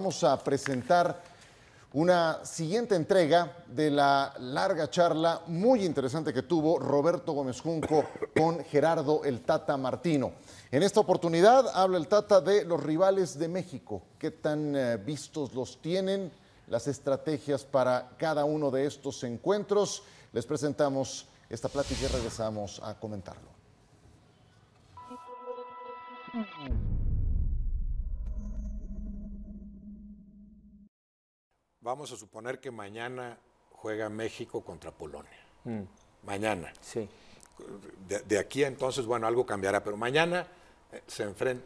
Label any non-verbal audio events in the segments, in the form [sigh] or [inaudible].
Vamos a presentar una siguiente entrega de la larga charla muy interesante que tuvo Roberto Gómez Junco con Gerardo el Tata Martino. En esta oportunidad habla el Tata de los rivales de México, qué tan eh, vistos los tienen, las estrategias para cada uno de estos encuentros. Les presentamos esta plática y regresamos a comentarlo. vamos a suponer que mañana juega México contra Polonia. Mm. Mañana. Sí. De, aquí a entonces, bueno, algo cambiará, pero mañana eh, se enfrenta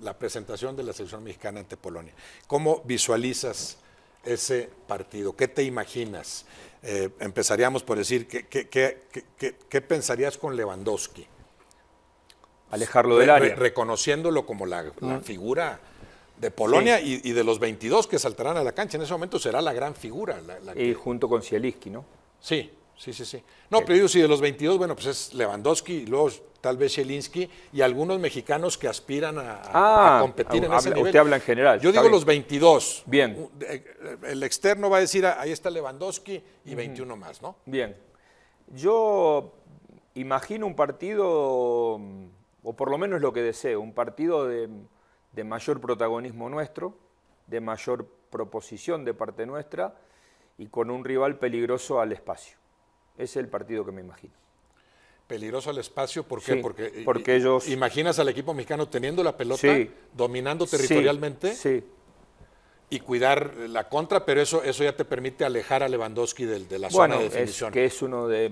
la presentación de la selección mexicana ante Polonia. ¿Cómo visualizas ese partido? ¿Qué te imaginas? Eh, empezaríamos por decir, ¿qué, qué, pensarías con Lewandowski? Alejarlo del área. reconociéndolo como la, mm. figura de Polonia y, de los 22 que saltarán a la cancha. En ese momento será la gran figura. Y junto con Zielinski, ¿no? Sí, sí, sí, sí. No, pero digo, sí, de los 22, bueno, pues es Lewandowski, y luego tal vez Zielinski y algunos mexicanos que aspiran a, ah, competir en habla, ese nivel. Usted habla en general. Yo digo los 22. Bien. Eh, el externo va a decir, ah, ahí está Lewandowski y 21 más, ¿no? Bien. Yo imagino un partido, o por lo menos lo que deseo, un partido de de mayor protagonismo nuestro, de mayor proposición de parte nuestra y con un rival peligroso al espacio. Ese es el partido que me imagino. Peligroso al espacio, ¿por qué? porque, ellos... ¿Imaginas al equipo mexicano teniendo la pelota, dominando territorialmente? sí. y cuidar la contra, pero eso, eso ya te permite alejar a Lewandowski de, de la zona de definición. Es que es de,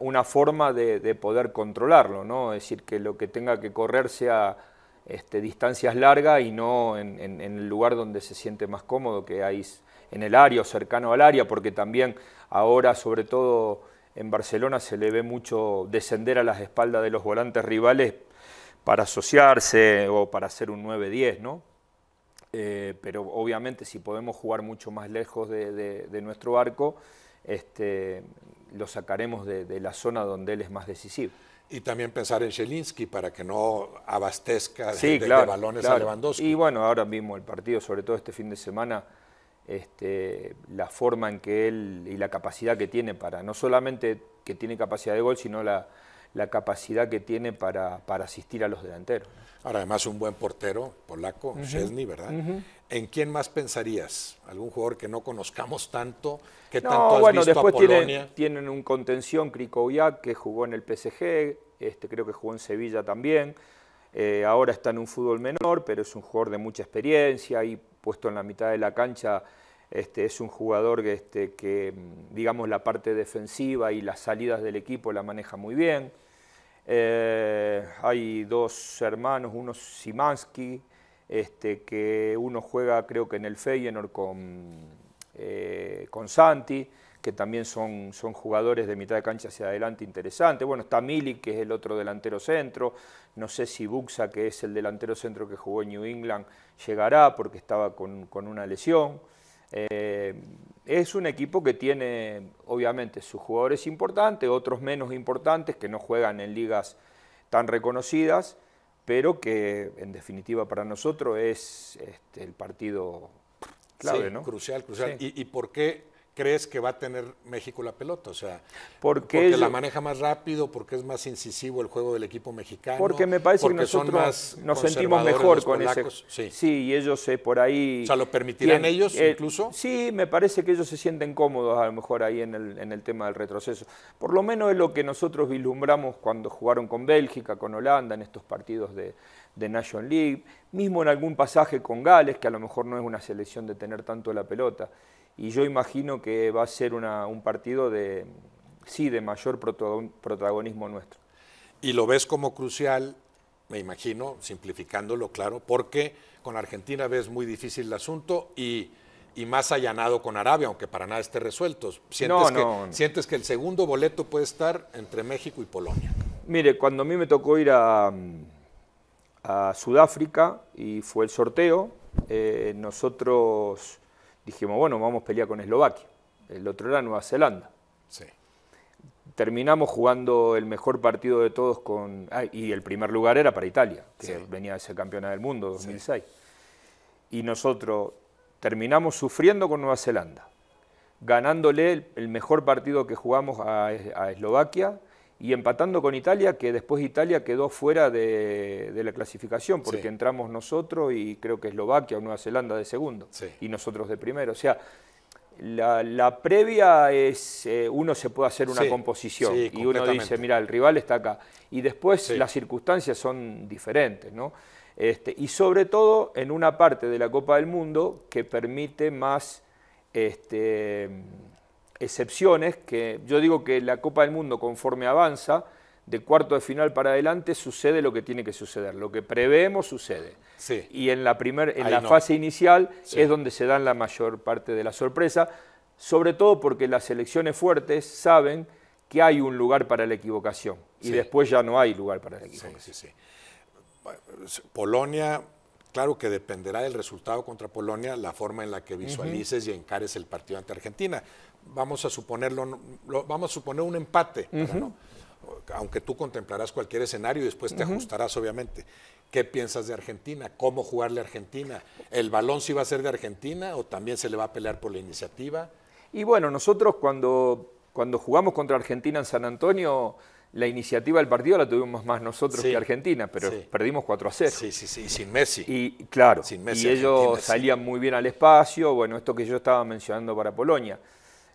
una, forma de, de, poder controlarlo, ¿no? Es decir, que lo que tenga que correr sea este, distancias largas y no en, el lugar donde se siente más cómodo, que hay en el área o cercano al área, porque también ahora, sobre todo en Barcelona, se le ve mucho descender a las espaldas de los volantes rivales para asociarse o para hacer un 9-10, ¿no? Eh, pero obviamente si podemos jugar mucho más lejos de, nuestro arco, este, lo sacaremos de la zona donde él es más decisivo y también pensar en Zelinsky para que no abastezca de, balones a Lewandowski. Y bueno, ahora mismo el partido, sobre todo este fin de semana, este, la forma en que él y la capacidad que tiene para, no solamente que tiene capacidad de gol, sino la, la capacidad que tiene para, asistir a los delanteros. Ahora, además, un buen portero polaco, ¿verdad? ¿En quién más pensarías? ¿Algún jugador que no conozcamos tanto? que tanto has visto a Polonia? Tienen, un contención, Krikoviak, que jugó en el PSG, este, creo que jugó en Sevilla también. Eh, ahora está en un fútbol menor, pero es un jugador de mucha experiencia y puesto en la mitad de la cancha este, es un jugador que, este, que, mm, digamos, la parte defensiva y las salidas del equipo la maneja muy bien. Eh, hay dos hermanos, uno Simansky, este, que uno juega creo que en el Feyenoord con, eh, con Santi, que también son, jugadores de mitad de cancha hacia adelante interesantes. Bueno, está Mili, que es el otro delantero centro. No sé si Buxa, que es el delantero centro que jugó en New England, llegará porque estaba con una lesión. Eh, es un equipo que tiene, obviamente, sus jugadores importantes, otros menos importantes que no juegan en ligas tan reconocidas, pero que en definitiva para nosotros es este, el partido clave, ¿no? Crucial, crucial. ¿Y por qué crees que va a tener México la pelota? O sea, porque, la maneja más rápido, porque es más incisivo el juego del equipo mexicano. Porque me parece que nosotros nos sentimos mejor con eso. ese. Sí. y ellos eh, por ahí. O sea, ¿lo permitirán ellos eh, incluso? Sí, me parece que ellos se sienten cómodos a lo mejor ahí en el, en el tema del retroceso. Por lo menos es lo que nosotros vislumbramos cuando jugaron con Bélgica, con Holanda, en estos partidos de de National League, mismo en algún pasaje con Gales, que a lo mejor no es una selección de tener tanto la pelota. Y yo imagino que va a ser un partido de, sí, de mayor protagonismo nuestro. Y lo ves como crucial, me imagino, simplificándolo, claro, porque con Argentina ves muy difícil el asunto y más allanado con Arabia, aunque para nada esté resuelto. Sientes, sientes que el segundo boleto puede estar entre México y Polonia. Mire, cuando a mí me tocó ir a, a Sudáfrica y fue el sorteo, eh, nosotros dijimos, bueno, vamos a pelear con Eslovaquia. El otro era Nueva Zelanda. Terminamos jugando el mejor partido de todos con... Ah, y el primer lugar era para Italia, que venía de ser campeona del mundo 2006. Y nosotros terminamos sufriendo con Nueva Zelanda, ganándole el, mejor partido que jugamos a Eslovaquia y empatando con Italia, que después Italia quedó fuera de, la clasificación, porque entramos nosotros y creo que Eslovaquia o Nueva Zelanda de segundo, y nosotros de primero. O sea, la, previa es, eh, uno se puede hacer una composición y uno dice, mira, el rival está acá. Y después las circunstancias son diferentes, ¿no? Este, y sobre todo en una parte de la Copa del Mundo que permite más... Este, excepciones, que yo digo que la Copa del Mundo conforme avanza, de cuarto de final para adelante sucede lo que tiene que suceder, lo que preveemos sucede. Y en la, primer, en la fase inicial es donde se dan la mayor parte de la sorpresa, sobre todo porque las elecciones fuertes saben que hay un lugar para la equivocación y después ya no hay lugar para la equivocación. Polonia Claro que dependerá del resultado contra Polonia la forma en la que visualices y encares el partido ante Argentina. Vamos a suponerlo, vamos a suponer un empate, aunque tú contemplarás cualquier escenario y después te ajustarás, obviamente. ¿Qué piensas de Argentina? ¿Cómo jugarle a Argentina? ¿El balón sí va a ser de Argentina o también se le va a pelear por la iniciativa? Y bueno, nosotros cuando, cuando jugamos contra Argentina en San Antonio la iniciativa del partido la tuvimos más nosotros que Argentina, pero perdimos 4 a 0. Sí, sí, sí, sin Messi. Y claro, y ellos salían muy bien al espacio, bueno, esto que yo estaba mencionando para Polonia.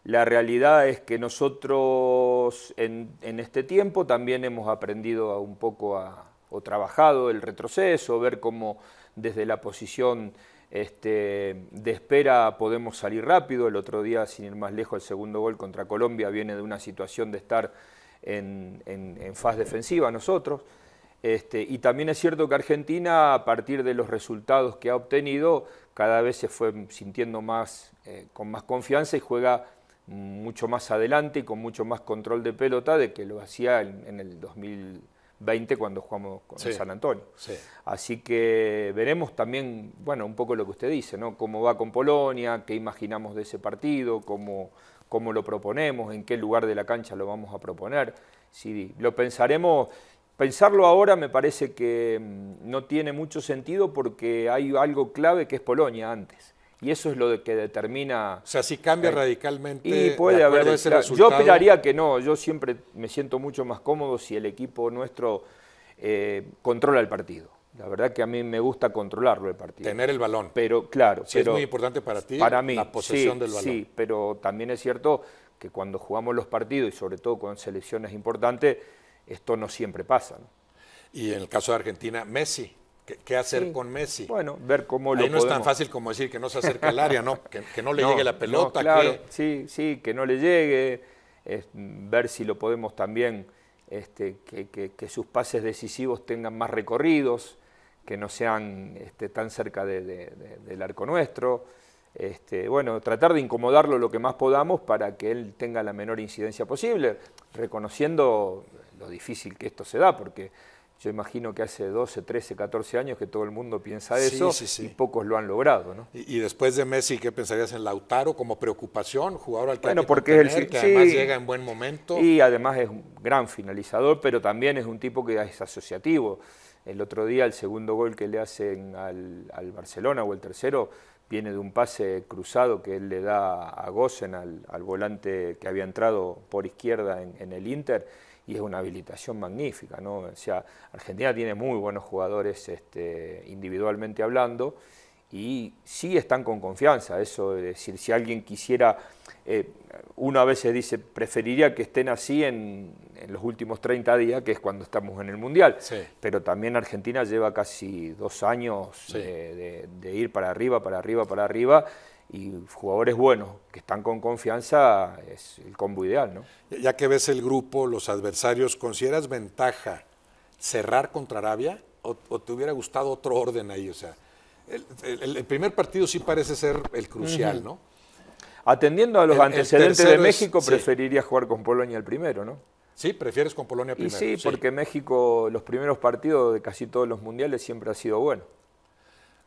La realidad es que nosotros en, este tiempo también hemos aprendido un poco o trabajado el retroceso, ver cómo desde la posición este, de espera podemos salir rápido. El otro día, sin ir más lejos, el segundo gol contra Colombia viene de una situación de estar en, en, faz defensiva nosotros. Este, y también es cierto que Argentina, a partir de los resultados que ha obtenido, cada vez se fue sintiendo más, eh, con más confianza y juega mucho más adelante y con mucho más control de pelota de que lo hacía en, el 2020 cuando jugamos con San Antonio. Así que veremos también, bueno, un poco lo que usted dice, ¿no? Cómo va con Polonia, qué imaginamos de ese partido, cómo, cómo lo proponemos, en qué lugar de la cancha lo vamos a proponer. Si lo pensaremos, pensarlo ahora me parece que mm, no tiene mucho sentido porque hay algo clave que es Polonia antes. Y eso es lo que determina... O sea, si cambia eh, radicalmente... Y puede haber... Ese yo esperaría que no, yo siempre me siento mucho más cómodo si el equipo nuestro eh, controla el partido la verdad que a mí me gusta controlarlo el partido. Tener el balón. Pero claro, es muy importante para ti para mí, la posesión del balón. Sí, pero también es cierto que cuando jugamos los partidos y sobre todo con selecciones importantes, esto no siempre pasa. Y en el caso de Argentina, Messi. ¿Qué, hacer con Messi? Bueno, ver cómo Ahí no es tan fácil como decir que no se acerca al área, ¿no? Que, no le [laughs] llegue la pelota. claro, sí, sí, que no le llegue. ver si lo podemos también, este, que, que sus pases decisivos tengan más recorridos que no sean este, tan cerca del arco nuestro. Este, bueno, tratar de incomodarlo lo que más podamos para que él tenga la menor incidencia posible, reconociendo lo difícil que esto se da, porque yo imagino que hace 12, 13, 14 años que todo el mundo piensa eso y pocos lo han logrado. Y, después de Messi, ¿qué pensarías en Lautaro como preocupación? Jugador al bueno, porque es el, que además llega en buen momento. Y además es un gran finalizador, pero también es un tipo que es asociativo. El otro día el segundo gol que le hacen al, Barcelona o el tercero viene de un pase cruzado que él le da a Gosen al, volante que había entrado por izquierda en, el Inter, y es una habilitación magnífica. ¿no? O sea, Argentina tiene muy buenos jugadores este, individualmente hablando y sí están con confianza. Eso es decir, si alguien quisiera, eh, una uno a veces dice, preferiría que estén así en en los últimos 30 días, que es cuando estamos en el Mundial. Pero también Argentina lleva casi dos años de, ir para arriba, para arriba, para arriba, y jugadores buenos, que están con confianza, es el combo ideal. ¿no? Ya que ves el grupo, los adversarios, ¿consideras ventaja cerrar contra Arabia o, te hubiera gustado otro orden ahí? O sea, el, primer partido sí parece ser el crucial, ¿no? Atendiendo a los antecedentes de México, preferiría jugar con Polonia el primero, ¿no? Sí, prefieres con Polonia primero. sí, porque México, los primeros partidos de casi todos los mundiales siempre ha sido bueno.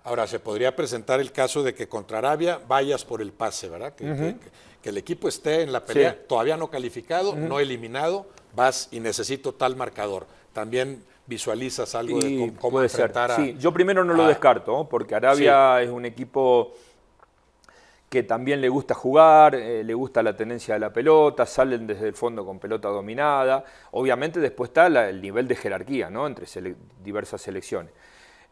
Ahora, se podría presentar el caso de que contra Arabia vayas por el pase, ¿verdad? Que, el equipo esté en la pelea, todavía no calificado, no eliminado, vas y necesito tal marcador. También visualizas algo de cómo, enfrentar A, Sí, yo primero no lo descarto, porque Arabia es un equipo que también le gusta jugar, eh, le gusta la tenencia de la pelota, salen desde el fondo con pelota dominada. Obviamente después está el nivel de jerarquía ¿no? entre diversas selecciones.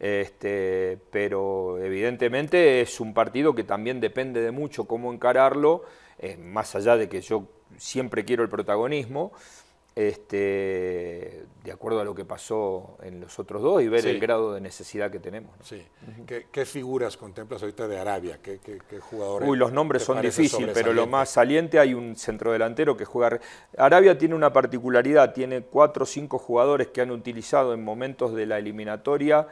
Este, pero evidentemente es un partido que también depende de mucho cómo encararlo, eh, más allá de que yo siempre quiero el protagonismo. Este, de acuerdo a lo que pasó en los otros dos y ver el grado de necesidad que tenemos. Sí. ¿Qué, figuras contemplas ahorita de Arabia? ¿Qué, jugadores? Uy, los nombres son difíciles, pero lo más saliente hay un centrodelantero que juega. Arabia tiene una particularidad, tiene cuatro o cinco jugadores que han utilizado en momentos de la eliminatoria.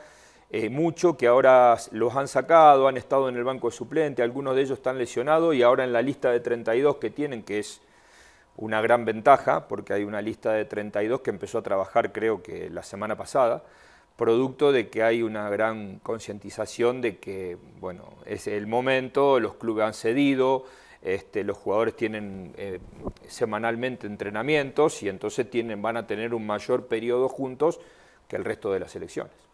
Eh, mucho, que ahora los han sacado, han estado en el banco de suplente, algunos de ellos están lesionados y ahora en la lista de 32 que tienen, que es una gran ventaja, porque hay una lista de 32 que empezó a trabajar creo que la semana pasada, producto de que hay una gran concientización de que, bueno, es el momento, los clubes han cedido, este, los jugadores tienen eh, semanalmente entrenamientos y entonces tienen, van a tener un mayor periodo juntos que el resto de las elecciones.